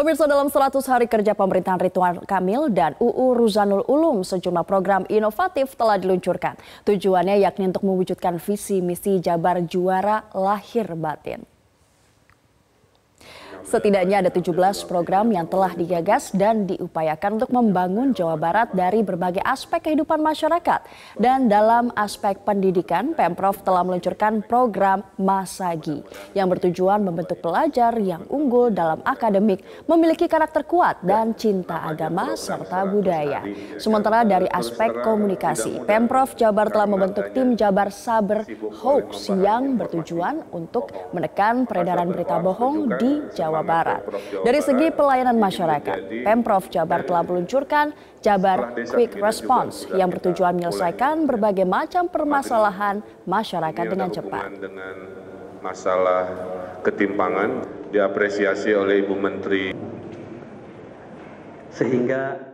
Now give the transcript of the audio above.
Pemirsa dalam 100 hari kerja pemerintahan Rituan Kamil dan UU Ruzanul Ulum, sejumlah program inovatif telah diluncurkan. Tujuannya yakni untuk mewujudkan visi misi Jabar Juara Lahir Batin. Setidaknya ada 17 program yang telah digagas dan diupayakan untuk membangun Jawa Barat dari berbagai aspek kehidupan masyarakat. Dan dalam aspek pendidikan, Pemprov telah meluncurkan program Masagi yang bertujuan membentuk pelajar yang unggul dalam akademik, memiliki karakter kuat dan cinta agama serta budaya. Sementara dari aspek komunikasi, Pemprov Jabar telah membentuk tim Jabar Saber Hoax yang bertujuan untuk menekan peredaran berita bohong di Jawa Jawa Barat. Dari segi pelayanan masyarakat, Pemprov Jabar telah meluncurkan Jabar Quick Response yang bertujuan menyelesaikan berbagai macam permasalahan masyarakat dengan cepat. Dengan masalah ketimpangan diapresiasi oleh Ibu Menteri sehingga